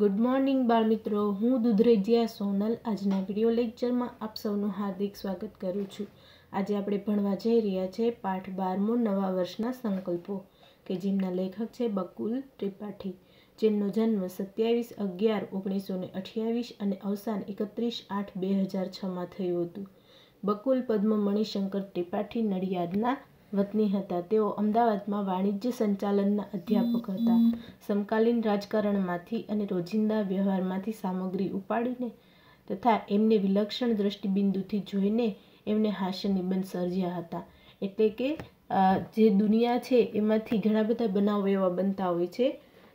good morning બાળ મિત્રો હું દુધરેજિયા સોનલ આજના વિડીયો લેક્ચરમાં આપ સૌનું હાર્દિક સ્વાગત કરું છું આજે આપણે ભણવા જઈ રહ્યા છે પાઠ બારમો નવા વર્ષના સંકલ્પો કે જેમના લેખક છે બકુલ ત્રિપાઠી જેમનો જન્મ સત્યાવીસ અગિયાર ઓગણીસો ને અઠ્યાવીસ અને અવસાન એકત્રીસ આઠ બે હજાર છમાં થયું હતું બકુલ પદ્મ મણિશંકર ત્રિપાઠી નડિયાદના વતની હતા તેઓ અમદાવાદમાં વાણિજ્ય સંચાલનના અધ્યાપક હતા સમકાલીન રાજકારણમાંથી અને રોજિંદા વ્યવહારમાંથી સામગ્રી ઉપાડીને તથા એમને વિલક્ષણ દ્રષ્ટિબિંદુથી જોઈને એમને હાસ્ય નિબંધ સર્જ્યા હતા એટલે કે જે દુનિયા છે એમાંથી ઘણા બધા બનાવો એવા બનતા હોય છે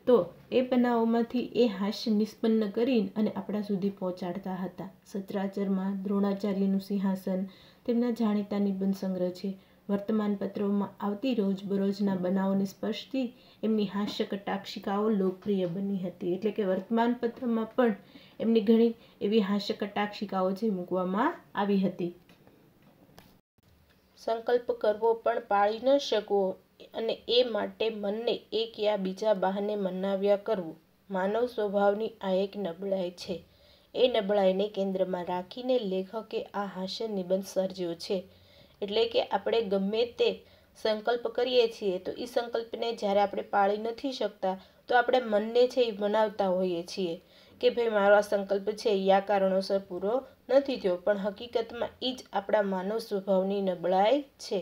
તો એ બનાવોમાંથી એ હાસ્ય નિષ્પન્ન કરીને અને આપણા સુધી પહોંચાડતા હતા સત્રાચરમાં દ્રોણાચાર્યનું સિંહાસન તેમના જાણીતા નિબંધ સંગ્રહ છે વર્તમાનપત્રોમાં આવતી રોજબરોજના બનાવોને સ્પર્શતી એમની હાસ્ય કટાક્ષિકાઓ લોકપ્રિય બની હતી એટલે કે વર્તમાનપત્રમાં પણ એમની ઘણી એવી હાસ્ય કટાક્ષિકાઓ જે મૂકવામાં આવી હતી સંકલ્પ કરવો પણ પાળી ન શકવો અને એ માટે મનને એક યા બીજા બહાને મનાવ્યા કરવું માનવ સ્વભાવની આ એક નબળાઈ છે એ નબળાઈને કેન્દ્રમાં રાખીને લેખકે આ હાસ્ય નિબંધ સર્જ્યો છે એટલે કે આપણે ગમે તે સંકલ્પ કરીએ છીએ તો એ સંકલ્પને જ્યારે આપણે પાળી નથી શકતા તો આપણે મનને છે એ મનાવતા હોઈએ છીએ કે ભાઈ મારો આ સંકલ્પ છે એ આ કારણોસર પૂરો નથી થયો પણ હકીકતમાં એ જ આપણા માનવ સ્વભાવની નબળાઈ છે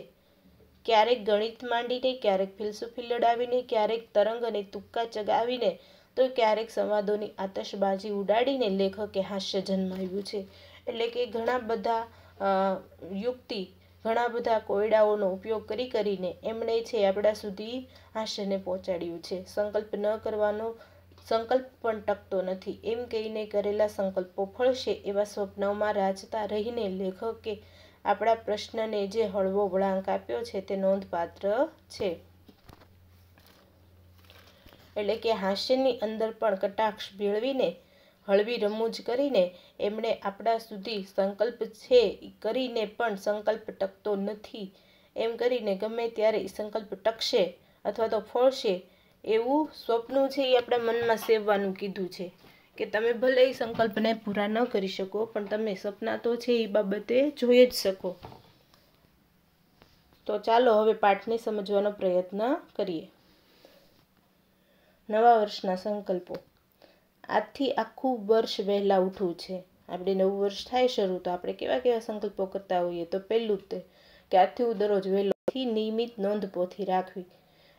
ક્યારેક ગણિત માંડીને ક્યારેક ફિલસૂફી લડાવીને ક્યારેક તરંગ અને તુક્કા ચગાવીને તો ક્યારેક સંવાદોની આતશબાજી ઉડાડીને લેખકે હાસ્ય જન્માવ્યું છે એટલે કે ઘણા બધા યુક્તિ ઘણા બધા કોયડાઓનો ઉપયોગ કરી કરીને એમણે છે આપણા સુધી હાસ્યને પહોંચાડ્યું છે સંકલ્પ ન કરવાનો સંકલ્પ પણ ટકતો નથી એમ કહીને કરેલા સંકલ્પો ફળશે એવા સ્વપ્નોમાં રાચતા રહીને લેખકે આપણા પ્રશ્નને જે હળવો વળાંક આપ્યો છે તે નોંધપાત્ર છે એટલે કે હાસ્યની અંદર પણ કટાક્ષ ભેળવીને હળવી રમૂજ કરીને એમણે આપણા સુધી સંકલ્પ છે કરીને પણ સંકલ્પ ટકતો નથી એમ કરીને ગમે ત્યારે એ સંકલ્પ ટકશે અથવા તો ફળશે એવું સ્વપ્ન છે એ આપણા મનમાં સેવવાનું કીધું છે કે તમે ભલે એ સંકલ્પને પૂરા ન કરી શકો પણ તમે સપના તો છે એ બાબતે જોઈ જ શકો તો ચાલો હવે પાઠને સમજવાનો પ્રયત્ન કરીએ નવા વર્ષના સંકલ્પો આજથી આખું વર્ષ વહેલા ઉઠવું છે આપણે નવું વર્ષ થાય શરૂ તો આપણે કેવા કેવા સંકલ્પો કરતા હોઈએ તો પહેલું તે કે આજથી હું દરરોજ વહેલોથી નિયમિત નોંધપોથી રાખવી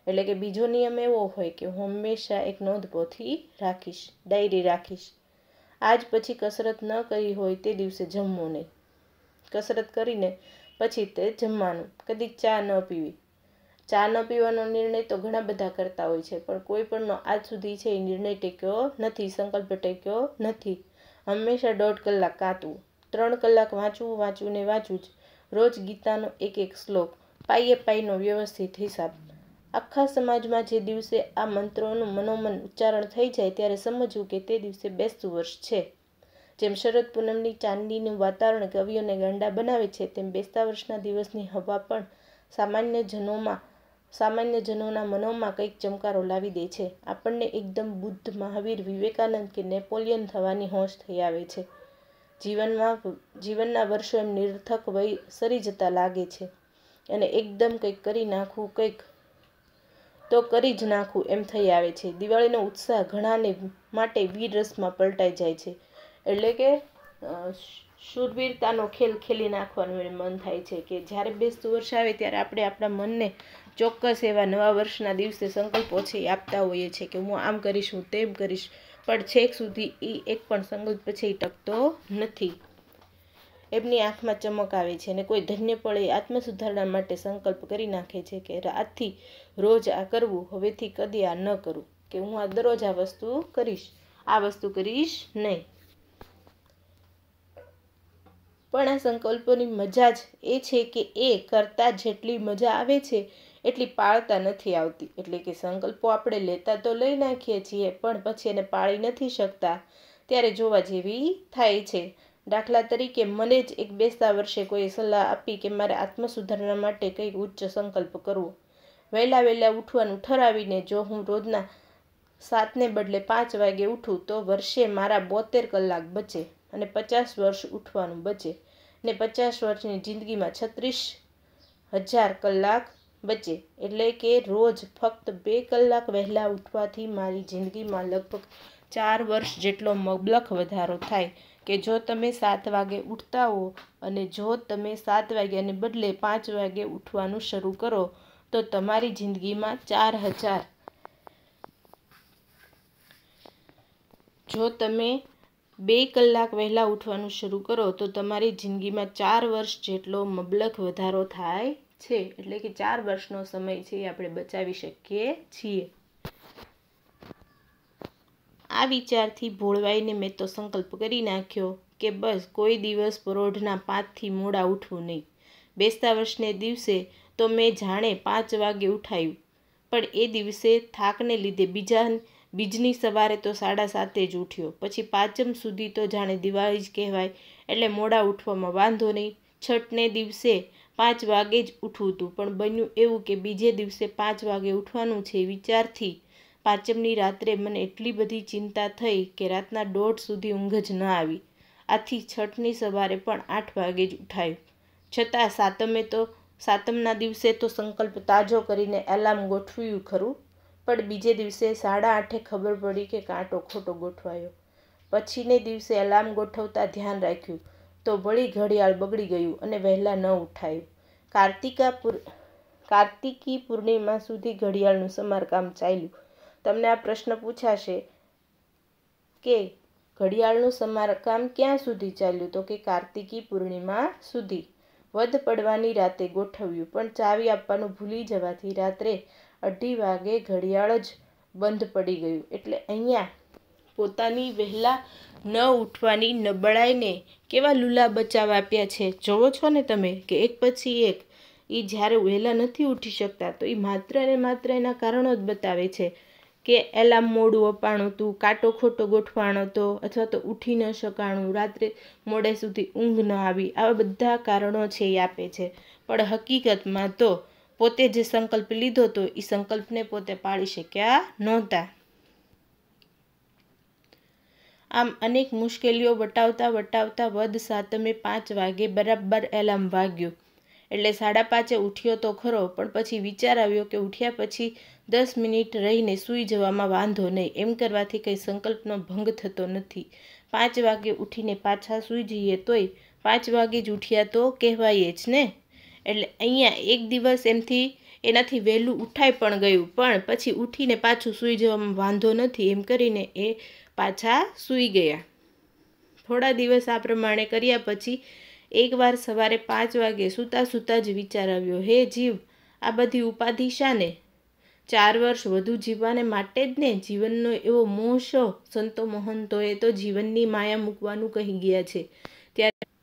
એટલે કે બીજો નિયમ એવો હોય કે હું હંમેશા એક નોંધપોથી રાખીશ ડાયરી રાખીશ આજ પછી કસરત ન કરી હોય તે દિવસે જમવું નહીં કસરત કરીને પછી તે જમવાનું કદી ચા ન પીવી ચા ન પીવાનો નિર્ણય તો ઘણા બધા કરતા હોય છે પણ કોઈ પણનો આજ સુધી છે એ નિર્ણય ટેક્યો નથી સંકલ્પ ટેક્યો નથી હંમેશા દોઢ કલાક કાતું ત્રણ કલાક વાંચવું વાંચવું ને વાંચવું જ રોજ ગીતાનો એક એક શ્લોક પાઈએ પાયનો વ્યવસ્થિત હિસાબ આખા સમાજમાં જે દિવસે આ મંત્રોનું મનોમન ઉચ્ચારણ થઈ જાય ત્યારે સમજવું કે તે દિવસે બેસતું વર્ષ છે જેમ શરદ પૂનમની ચાંદીનું વાતાવરણ કવિઓને ગાંડા બનાવે છે તેમ બેસતા વર્ષના દિવસની હવા પણ સામાન્ય જનોમાં સામાન્ય જનોના મનોમાં કંઈક ચમકારો લાવી દે છે આપણને એકદમ બુદ્ધ મહાવીર વિવેકાનંદ કે નેપોલિયન થવાની હોશ થઈ આવે છે જીવનમાં જીવનના વર્ષો એમ નિર્થક વય સરી જતા લાગે છે અને એકદમ કંઈક કરી નાખવું કંઈક તો કરી જ નાખવું એમ થઈ આવે છે દિવાળીનો ઉત્સાહ ઘણાને માટે રસમાં પલટાઈ જાય છે એટલે કે શૂરવીરતાનો ખેલ ખેલી નાખવાનું એને મન થાય છે કે જ્યારે બેસતું વર્ષ આવે ત્યારે આપણે આપણા મનને ચોક્કસ એવા નવા વર્ષના દિવસે સંકલ્પો છે એ આપતા હોઈએ છીએ કે હું આમ કરીશ હું તેમ કરીશ પણ છેક સુધી એ એક પણ સંકલ્પ પછી ટકતો નથી એમની આંખમાં ચમક આવે છે અને કોઈ ધન્ય પળે આત્મસુધારણા માટે સંકલ્પ કરી નાખે છે કે આજથી રોજ આ કરવું હવેથી કદી આ ન કરું કે હું આ દરરોજ આ વસ્તુ કરીશ આ વસ્તુ કરીશ નહીં પણ આ સંકલ્પોની મજા જ એ છે કે એ કરતાં જેટલી મજા આવે છે એટલી પાળતા નથી આવતી એટલે કે સંકલ્પો આપણે લેતા તો લઈ નાખીએ છીએ પણ પછી એને પાળી નથી શકતા ત્યારે જોવા જેવી થાય છે દાખલા તરીકે મને જ એક બેસતા વર્ષે કોઈ સલાહ આપી કે મારે આત્મસુધારણા માટે કંઈક ઉચ્ચ સંકલ્પ કરવો વહેલા વહેલા ઉઠવાનું ઠરાવીને જો હું રોજના સાતને બદલે પાંચ વાગે ઉઠું તો વર્ષે મારા બોતેર કલાક બચે અને પચાસ વર્ષ ઉઠવાનું બચે ને પચાસ વર્ષની જિંદગીમાં છત્રીસ હજાર કલાક બચે એટલે કે રોજ ફક્ત બે કલાક વહેલા ઉઠવાથી મારી જિંદગીમાં લગભગ ચાર વર્ષ જેટલો મબલખ વધારો થાય કે જો તમે સાત વાગે ઉઠતા હો અને જો તમે સાત વાગ્યાને બદલે પાંચ વાગે ઉઠવાનું શરૂ કરો તો તમારી જિંદગીમાં ચાર હજાર જો તમે બે કલાક વહેલા ઉઠવાનું શરૂ કરો તો તમારી જિંદગીમાં ચાર વર્ષ જેટલો મબલક વધારો થાય છે એટલે કે ચાર વર્ષનો સમય છે એ આપણે બચાવી શકીએ છીએ આ વિચારથી ભોળવાઈને મેં તો સંકલ્પ કરી નાખ્યો કે બસ કોઈ દિવસ પરોઢના પાંચથી મોડા ઉઠવું નહીં બેસતા વર્ષને દિવસે તો મેં જાણે પાંચ વાગે ઉઠાયું પણ એ દિવસે થાકને લીધે બીજા બીજની સવારે તો સાડા સાતે જ ઉઠ્યો પછી પાંચમ સુધી તો જાણે દિવાળી જ કહેવાય એટલે મોડા ઉઠવામાં વાંધો નહીં છઠને દિવસે પાંચ વાગે જ ઉઠવું હતું પણ બન્યું એવું કે બીજે દિવસે પાંચ વાગે ઉઠવાનું છે વિચારથી પાંચમની રાત્રે મને એટલી બધી ચિંતા થઈ કે રાતના દોઢ સુધી ઊંઘ જ ન આવી આથી છઠની સવારે પણ આઠ વાગે જ ઉઠાયું છતાં સાતમે તો સાતમના દિવસે તો સંકલ્પ તાજો કરીને એલાર્મ ગોઠવ્યું ખરું પણ બીજે દિવસે સાડા આઠે ખબર પડી કે કાંટો ખોટો ગોઠવાયો પછીને દિવસે એલાર્મ ગોઠવતા ધ્યાન રાખ્યું તો વળી ઘડિયાળ બગડી ગયું અને વહેલા ન ઉઠાયું કાર્તિકા કાર્તિકી પૂર્ણિમા સુધી ઘડિયાળનું સમારકામ ચાલ્યું તમને આ પ્રશ્ન પૂછાશે કે ઘડિયાળનું સમારકામ ક્યાં સુધી ચાલ્યું તો કે કાર્તિકી પૂર્ણિમા સુધી વધ પડવાની રાતે ગોઠવ્યું પણ ચાવી આપવાનું ભૂલી જવાથી રાત્રે અઢી વાગે ઘડિયાળ જ બંધ પડી ગયું એટલે અહીંયા પોતાની વહેલા ન ઉઠવાની નબળાઈને કેવા લૂલા બચાવ આપ્યા છે જોવો છો ને તમે કે એક પછી એક એ જ્યારે વહેલા નથી ઉઠી શકતા તો એ માત્ર ને માત્ર એના કારણો જ બતાવે છે કે એલાર્મ મોડું અપાણું હતું કાંટો ખોટો ગોઠવાણો હતો અથવા તો ઉઠી ન શકાણું રાત્રે મોડે સુધી ઊંઘ ન આવી આવા બધા કારણો છે એ આપે છે પણ હકીકતમાં તો પોતે જે સંકલ્પ લીધો હતો એ સંકલ્પને પોતે પાળી શક્યા નહોતા આમ અનેક મુશ્કેલીઓ વટાવતા વટાવતા વધ સાતમે પાંચ વાગે બરાબર એલાર્મ વાગ્યો એટલે સાડા પાંચે ઉઠ્યો તો ખરો પણ પછી વિચાર આવ્યો કે ઉઠ્યા પછી દસ મિનિટ રહીને સૂઈ જવામાં વાંધો નહીં એમ કરવાથી કંઈ સંકલ્પનો ભંગ થતો નથી પાંચ વાગે ઉઠીને પાછા સૂઈ જઈએ તોય પાંચ વાગે જ ઉઠ્યા તો કહેવાય જ ને એટલે અહીંયા એક દિવસ એમથી એનાથી વહેલું ઉઠાઈ પણ ગયું પણ પછી ઉઠીને પાછું સૂઈ જવામાં વાંધો નથી એમ કરીને એ પાછા સૂઈ ગયા થોડા દિવસ આ પ્રમાણે કર્યા પછી એકવાર સવારે પાંચ વાગે સૂતા સૂતા જ વિચાર આવ્યો હે જીવ આ બધી ઉપાધિ શાને ચાર વર્ષ વધુ જીવવાને માટે જ ને જીવનનો એવો મોહ શો સંતો મહંતોએ તો જીવનની માયા મૂકવાનું કહી ગયા છે ત્યારે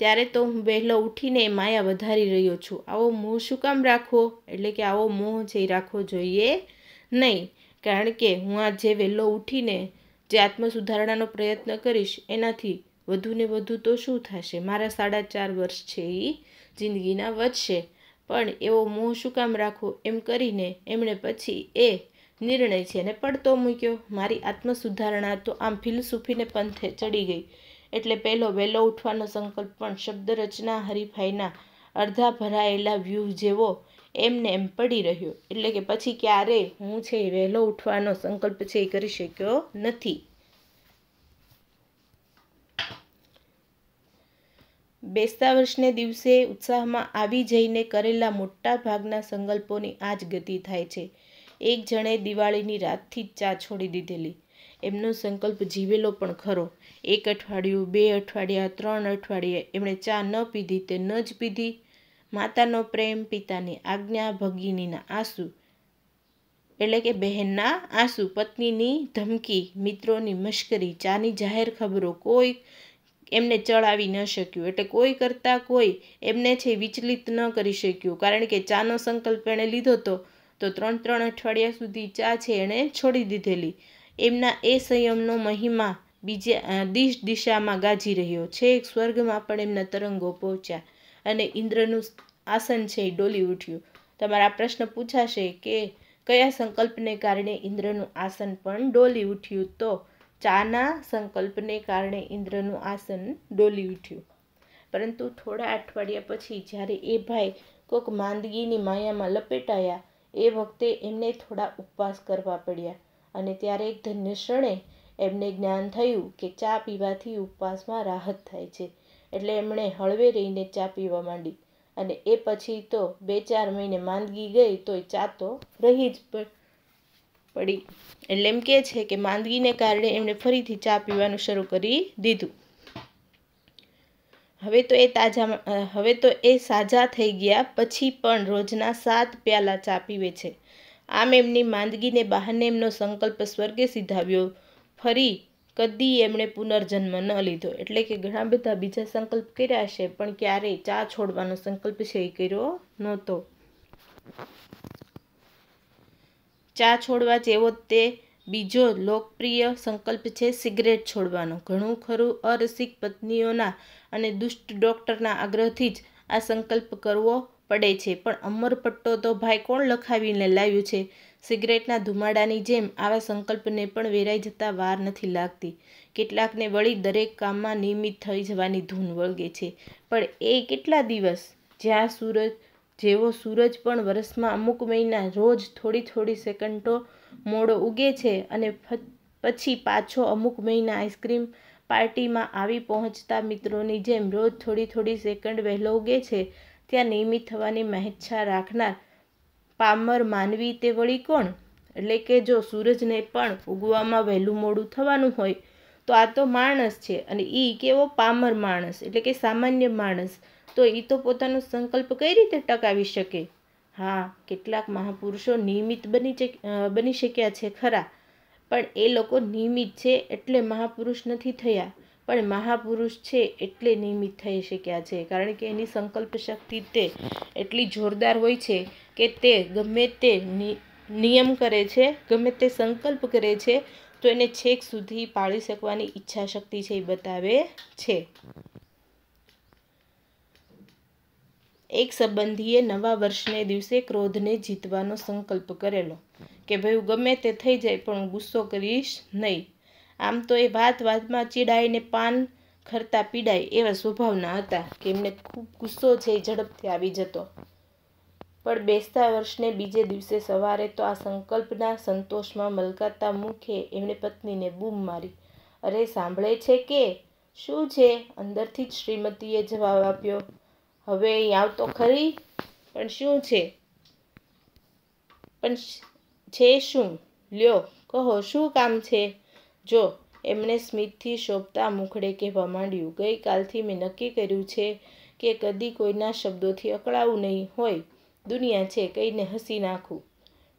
ત્યારે તો હું વહેલો ઉઠીને માયા વધારી રહ્યો છું આવો મોહ શું કામ રાખવો એટલે કે આવો મોહ જે રાખવો જોઈએ નહીં કારણ કે હું આ જે વહેલો ઉઠીને જે આત્મસુધારણાનો પ્રયત્ન કરીશ એનાથી વધુને વધુ તો શું થશે મારા સાડા ચાર વર્ષ છે એ જિંદગીના વધશે પણ એવો મોહ શું કામ રાખવો એમ કરીને એમણે પછી એ નિર્ણય છે એને પડતો મૂક્યો મારી આત્મસુધારણા તો આમ ફિલસૂફીને પંથે ચડી ગઈ એટલે પહેલો વહેલો ઉઠવાનો સંકલ્પ પણ શબ્દરચના હરીફાઈના અડધા ભરાયેલા વ્યૂહ જેવો એમને એમ પડી રહ્યો એટલે કે પછી ક્યારે હું છે એ વહેલો ઉઠવાનો સંકલ્પ છે એ કરી શક્યો નથી બેસતા વર્ષને દિવસે ઉત્સાહમાં આવી જઈને કરેલા મોટા ભાગના સંકલ્પોની આ જ ગતિ થાય છે એક જણે દિવાળીની રાતથી જ ચા છોડી દીધેલી એમનો સંકલ્પ જીવેલો પણ ખરો એક અઠવાડિયું બે અઠવાડિયા ત્રણ અઠવાડિયે એમણે ચા ન પીધી તે ન જ પીધી માતાનો પ્રેમ પિતાની આજ્ઞા ભગિનીના આંસુ એટલે કે બહેનના આંસુ પત્નીની ધમકી મિત્રોની મશ્કરી ચાની જાહેર ખબરો કોઈ એમને ચડાવી ન શક્યું એટલે કોઈ કરતાં કોઈ એમને છે વિચલિત ન કરી શક્યું કારણ કે ચાનો સંકલ્પ એણે લીધો હતો તો ત્રણ ત્રણ અઠવાડિયા સુધી ચા છે એણે છોડી દીધેલી એમના એ સંયમનો મહિમા બીજે દિશ દિશામાં ગાજી રહ્યો છે એક સ્વર્ગમાં પણ એમના તરંગો પહોંચ્યા અને ઇન્દ્રનું આસન છે ડોલી ઉઠ્યું તમારા પ્રશ્ન પૂછાશે કે કયા સંકલ્પને કારણે ઇન્દ્રનું આસન પણ ડોલી ઉઠ્યું તો ચાના સંકલ્પને કારણે ઇન્દ્રનું આસન ડોલી ઉઠ્યું પરંતુ થોડા અઠવાડિયા પછી જ્યારે એ ભાઈ કોઈક માંદગીની માયામાં લપેટાયા એ વખતે એમને થોડા ઉપવાસ કરવા પડ્યા અને ત્યારે એક ધન્ય ક્ષણે એમને જ્ઞાન થયું કે ચા પીવાથી ઉપવાસમાં રાહત થાય છે એટલે એમણે હળવે રહીને ચા પીવા માંડી અને એ પછી તો બે ચાર મહિને માંદગી ગઈ તોય ચા તો રહી જ પડી એટલે એમ કે છે કે માંદગીને કારણે એમણે ફરીથી ચા પીવાનું શરૂ કરી દીધું હવે તો એ તાજા હવે તો એ સાજા થઈ ગયા પછી પણ રોજના સાત પ્યાલા ચા પીવે છે આમ એમની માંદગીને બહાને એમનો સંકલ્પ સ્વર્ગે સિધાવ્યો ફરી કદી એમણે પુનર્જન્મ ન લીધો એટલે કે ઘણા બધા બીજા સંકલ્પ કર્યા છે પણ ક્યારેય ચા છોડવાનો સંકલ્પ છે એ કર્યો નહોતો ચા છોડવા જેવો તે બીજો લોકપ્રિય સંકલ્પ છે સિગરેટ છોડવાનો ઘણું ખરું અરસિક પત્નીઓના અને દુષ્ટ ડૉક્ટરના આગ્રહથી જ આ સંકલ્પ કરવો પડે છે પણ અમરપટ્ટો તો ભાઈ કોણ લખાવીને લાવ્યું છે સિગરેટના ધુમાડાની જેમ આવા સંકલ્પને પણ વેરાઈ જતા વાર નથી લાગતી કેટલાકને વળી દરેક કામમાં નિયમિત થઈ જવાની ધૂન વળગે છે પણ એ કેટલા દિવસ જ્યાં સૂરજ જેવો સૂરજ પણ વર્ષમાં અમુક મહિના રોજ થોડી થોડી સેકન્ડો મોડો ઉગે છે અને પછી પાછો અમુક મહિના આઈસ્ક્રીમ પાર્ટીમાં આવી પહોંચતા મિત્રોની જેમ રોજ થોડી થોડી સેકન્ડ વહેલો ઉગે છે ત્યાં નિયમિત થવાની મહેચ્છા રાખનાર પામર માનવી તે વળી કોણ એટલે કે જો સૂરજને પણ ઉગવામાં વહેલું મોડું થવાનું હોય તો આ તો માણસ છે અને એ કેવો પામર માણસ એટલે કે સામાન્ય માણસ તો એ તો પોતાનો સંકલ્પ કઈ રીતે ટકાવી શકે હા કેટલાક મહાપુરુષો નિયમિત બની બની શક્યા છે ખરા પણ એ લોકો નિયમિત છે એટલે મહાપુરુષ નથી થયા પણ મહાપુરુષ છે એટલે નિયમિત થઈ શક્યા છે કારણ કે એની સંકલ્પ શક્તિ તે એટલી જોરદાર હોય છે કે તે ગમે તે નિયમ કરે છે ગમે તે સંકલ્પ કરે છે તો એને છેક સુધી પાળી શકવાની ઈચ્છા શક્તિ છે એ બતાવે છે એક સંબંધીએ નવા વર્ષને દિવસે ક્રોધને જીતવાનો સંકલ્પ કરેલો કે ભાઈ ગમે તે થઈ જાય પણ હું ગુસ્સો કરીશ નહીં આમ તો એ વાત વાતમાં ચીડાઈને પાન ખરતા પીડાય એવા સ્વભાવના હતા કે એમને ખૂબ ગુસ્સો છે એ ઝડપથી આવી જતો પણ બેસતા વર્ષને બીજે દિવસે સવારે તો આ સંકલ્પના સંતોષમાં મલકાતા મુખે એમણે પત્નીને બૂમ મારી અરે સાંભળે છે કે શું છે અંદરથી જ શ્રીમતીએ જવાબ આપ્યો હવે અહીં આવતો ખરી પણ શું છે પણ છે શું લ્યો કહો શું કામ છે જો એમણે સ્મિતથી શોભતા મુખડે કહેવા માંડ્યું ગઈકાલથી મેં નક્કી કર્યું છે કે કદી કોઈના શબ્દોથી અકળાવું નહીં હોય દુનિયા છે કહીને હસી નાખું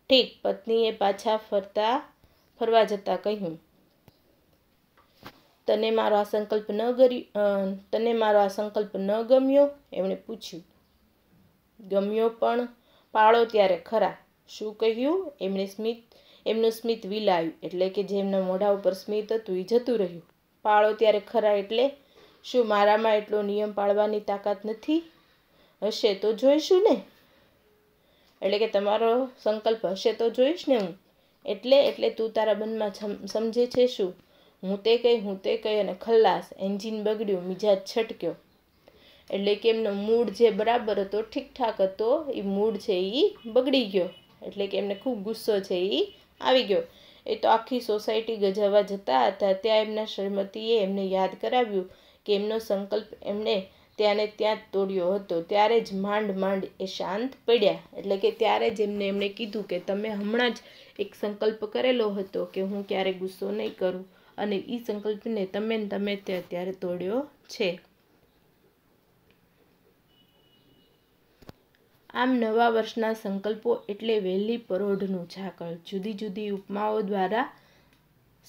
ઠીક પત્નીએ પાછા ફરતા ફરવા જતાં કહ્યું તને મારો આ સંકલ્પ ન ગર્યો તને મારો આ સંકલ્પ ન ગમ્યો એમણે પૂછ્યું ગમ્યો પણ પાળો ત્યારે ખરા શું કહ્યું એમણે સ્મિત એમનું સ્મિત વિલાયું એટલે કે જેમના મોઢા ઉપર સ્મિત હતું એ જતું રહ્યું પાળો ત્યારે ખરા એટલે શું મારામાં એટલો નિયમ પાળવાની તાકાત નથી હશે તો જોઈશું ને એટલે કે તમારો સંકલ્પ હશે તો જોઈશ ને હું એટલે એટલે તું તારા મનમાં સમજે છે શું હું તે કહી હું તે કહી અને ખલ્લાસ એન્જિન બગડ્યું મિજાજ છટક્યો એટલે કે એમનો મૂડ જે બરાબર હતો ઠીકઠાક હતો એ મૂડ છે એ બગડી ગયો એટલે કે એમને ખૂબ ગુસ્સો છે એ આવી ગયો એ તો આખી સોસાયટી ગજાવવા જતા હતા ત્યાં એમના શ્રીમતીએ એમને યાદ કરાવ્યું કે એમનો સંકલ્પ એમણે ત્યાંને ત્યાં જ તોડ્યો હતો ત્યારે જ માંડ માંડ એ શાંત પડ્યા એટલે કે ત્યારે જ એમને એમણે કીધું કે તમે હમણાં જ એક સંકલ્પ કરેલો હતો કે હું ક્યારેય ગુસ્સો નહીં કરું અને એ સંકલ્પને તમે તમે તે અત્યારે તોડ્યો છે આમ નવા વર્ષના સંકલ્પો એટલે વહેલી પરોઢનું ઝાકળ જુદી જુદી ઉપમાઓ દ્વારા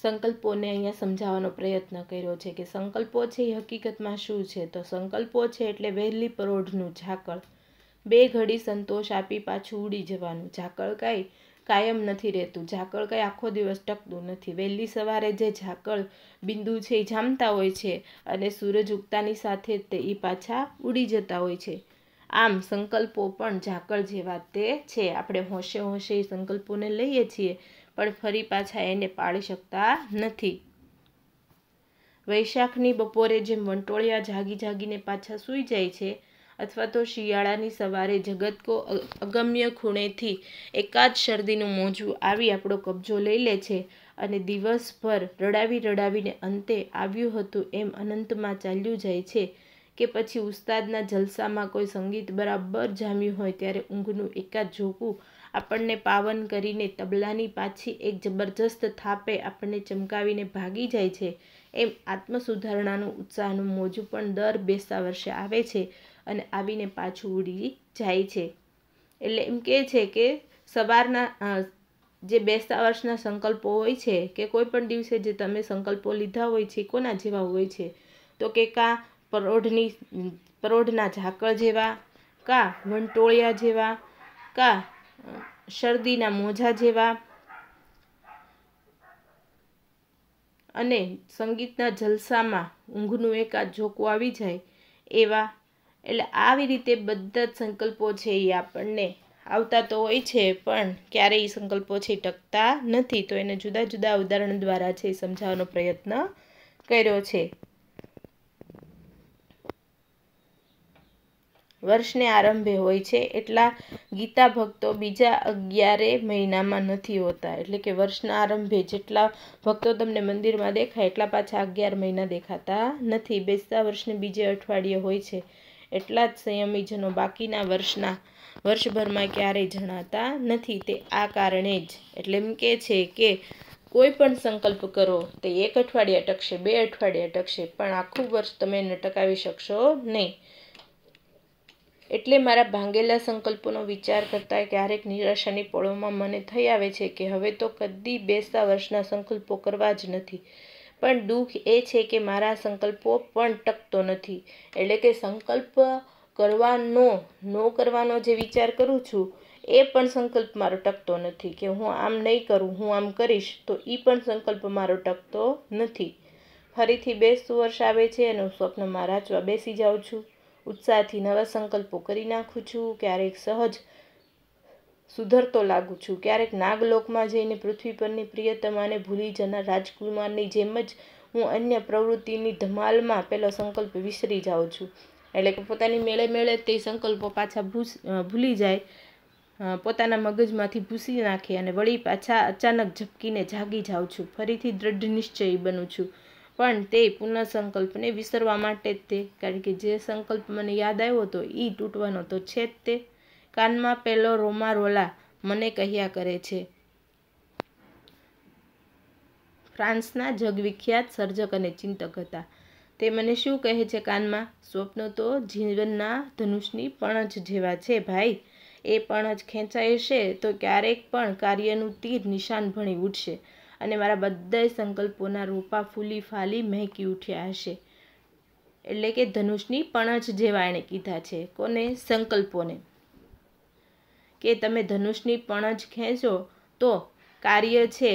સંકલ્પોને અહીંયા સમજાવવાનો પ્રયત્ન કર્યો છે કે સંકલ્પો છે એ હકીકતમાં શું છે તો સંકલ્પો છે એટલે વહેલી પરોઢનું ઝાકળ બે ઘડી સંતોષ આપી પાછું ઉડી જવાનું ઝાકળ કાંઈ કાયમ નથી રહેતું ઝાકળ કંઈ આખો દિવસ ટકતું નથી વહેલી સવારે જે ઝાકળ બિંદુ છે એ જામતા હોય છે અને સૂરજ ઉગતાની સાથે તે એ પાછા ઉડી જતા હોય છે આમ સંકલ્પો પણ ઝાકળ જેવા તે છે આપણે હોંશે હોંશે સંકલ્પોને લઈએ છીએ પણ ફરી પાછા એને પાળી શકતા નથી વૈશાખની બપોરે જેમ વંટોળિયા જાગી જાગીને પાછા સૂઈ જાય છે અથવા તો શિયાળાની સવારે જગત કો અગમ્ય ખૂણેથી એકાદ શરદીનું મોજું આવી આપણો કબજો લઈ લે છે અને દિવસભર રડાવી રડાવીને અંતે આવ્યું હતું એમ અનંતમાં ચાલ્યું જાય છે કે પછી ઉસ્તાદના જલસામાં કોઈ સંગીત બરાબર જામ્યું હોય ત્યારે ઊંઘનું એકાદ ઝોકું આપણને પાવન કરીને તબલાની પાછી એક જબરજસ્ત થાપે આપણને ચમકાવીને ભાગી જાય છે એમ આત્મસુધારણાનું ઉત્સાહનું મોજું પણ દર બેસતા વર્ષે આવે છે અને આવીને પાછું ઉડી જાય છે એટલે એમ કહે છે કે સવારના જે બેસતા વર્ષના સંકલ્પો હોય છે કે કોઈ પણ દિવસે જે તમે સંકલ્પો લીધા હોય છે કોના જેવા હોય છે તો કે કાં પરોઢની પરોઢના ઝાકળ જેવા કા વંટોળિયા જેવા કા શરદીના મોજા જેવા અને સંગીતના જલસામાં ઊંઘનું એકાદ જોકું આવી જાય એવા એટલે આવી રીતે બધા જ સંકલ્પો છે એ આપણને આવતા તો હોય છે પણ ક્યારેય સંકલ્પો છે ટકતા નથી તો એને જુદા જુદા ઉદાહરણ દ્વારા છે સમજાવવાનો પ્રયત્ન કર્યો છે વર્ષને આરંભે હોય છે એટલા ગીતા ભક્તો બીજા અગિયારે મહિનામાં નથી હોતા એટલે કે વર્ષના આરંભે જેટલા ભક્તો તમને મંદિરમાં દેખાય એટલા પાછા અગિયાર મહિના દેખાતા નથી બેસતા વર્ષને બીજે અઠવાડિયે હોય છે એટલા જ સંયમીજનો બાકીના વર્ષના વર્ષભરમાં ક્યારેય જણાતા નથી તે આ કારણે જ એટલે એમ કે છે કે કોઈ પણ સંકલ્પ કરો તે એક અઠવાડિયા અટકશે બે અઠવાડિયા અટકશે પણ આખું વર્ષ તમે એને ટકાવી શકશો નહીં એટલે મારા ભાંગેલા સંકલ્પોનો વિચાર કરતાં ક્યારેક નિરાશાની પળોમાં મને થઈ આવે છે કે હવે તો કદી બેસતા વર્ષના સંકલ્પો કરવા જ નથી પણ દુઃખ એ છે કે મારા સંકલ્પો પણ ટકતો નથી એટલે કે સંકલ્પ કરવાનો ન કરવાનો જે વિચાર કરું છું એ પણ સંકલ્પ મારો ટકતો નથી કે હું આમ નહીં કરું હું આમ કરીશ તો એ પણ સંકલ્પ મારો ટકતો નથી ફરીથી બેસતું વર્ષ આવે છે અને હું સ્વપ્નમાં રાચવા બેસી જાઉં છું ઉત્સાહથી નવા સંકલ્પો કરી નાખું છું ક્યારેક સહજ સુધરતો લાગું છું ક્યારેક નાગલોકમાં જઈને પૃથ્વી પરની પ્રિયતમાને ભૂલી જનાર રાજકુમારની જેમ જ હું અન્ય પ્રવૃત્તિની ધમાલમાં પેલો સંકલ્પ વિસરી જાઉં છું એટલે કે પોતાની મેળે મેળે તે સંકલ્પો પાછા ભૂસ ભૂલી જાય પોતાના મગજમાંથી ભૂસી નાખી અને વળી પાછા અચાનક ઝપકીને જાગી જાઉં છું ફરીથી દ્રઢ નિશ્ચયી બનું છું પણ તે પુનઃસંકલ્પને વિસરવા માટે જ તે કારણ કે જે સંકલ્પ મને યાદ આવ્યો હતો એ તૂટવાનો તો છે જ તે કાનમાં પેલો રોમારોલા મને કહ્યા કરે છે ફ્રાન્સના જગવિખ્યાત સર્જક અને ચિંતક હતા તે મને શું કહે છે કાનમાં સ્વપ્ન તો જીવનના ધનુષની પણજ જેવા છે ભાઈ એ પણજ ખેંચાય છે તો ક્યારેક પણ કાર્યનું તીર નિશાન ભણી ઉઠશે અને મારા બધા સંકલ્પોના રોપા ફૂલી ફાલી મહેકી ઉઠ્યા હશે એટલે કે ધનુષની પણજ જેવા એણે કીધા છે કોને સંકલ્પોને કે તમે ધનુષની પણજ ખેંચો તો કાર્ય છે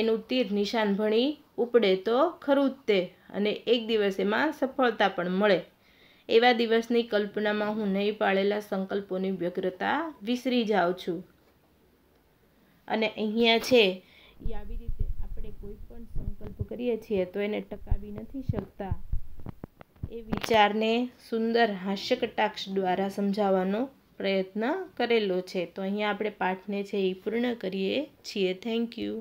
એનું તીર નિશાન ભણી ઉપડે તો ખરું જ તે અને એક દિવસ એમાં સફળતા પણ મળે એવા દિવસની કલ્પનામાં હું નહીં પાડેલા સંકલ્પોની વ્યગ્રતા વિસરી જાઉં છું અને અહીંયા છે આવી રીતે કરીએ છીએ તો એને ટકાવી નથી શકતા એ વિચારને સુંદર હાસ્ય કટાક્ષ દ્વારા સમજાવવાનો પ્રયત્ન કરેલો છે તો અહીંયા આપણે પાઠને છે એ પૂર્ણ કરીએ છીએ થેન્ક યુ